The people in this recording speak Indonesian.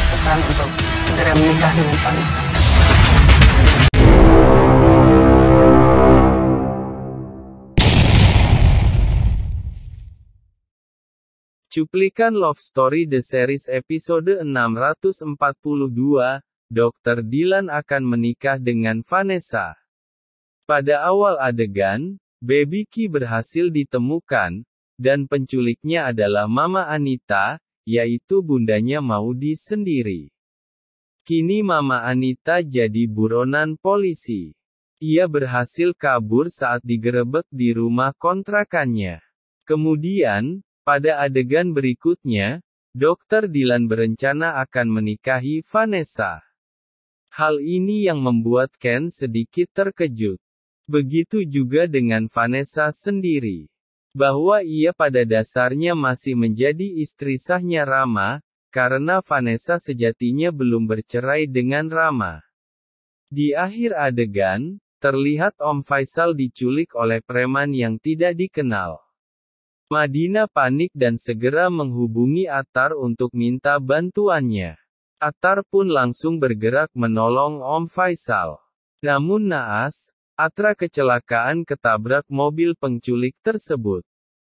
pesan untuk segera menikah dengan Vanessa. Cuplikan Love Story The Series episode 642, Dr. Dylan akan menikah dengan Vanessa. Pada awal adegan, Baby Ki berhasil ditemukan, dan penculiknya adalah Mama Anita, yaitu bundanya Maudi sendiri. Kini Mama Anita jadi buronan polisi. Ia berhasil kabur saat digerebek di rumah kontrakannya. Kemudian, pada adegan berikutnya, dokter Dilan berencana akan menikahi Vanessa. Hal ini yang membuat Ken sedikit terkejut. Begitu juga dengan Vanessa sendiri bahwa ia pada dasarnya masih menjadi istri sahnya Rama, karena Vanessa sejatinya belum bercerai dengan Rama. Di akhir adegan, terlihat Om Faisal diculik oleh preman yang tidak dikenal. Madina panik dan segera menghubungi Atar untuk minta bantuannya. Atar pun langsung bergerak menolong Om Faisal. Namun naas, Atra kecelakaan ketabrak mobil penculik tersebut.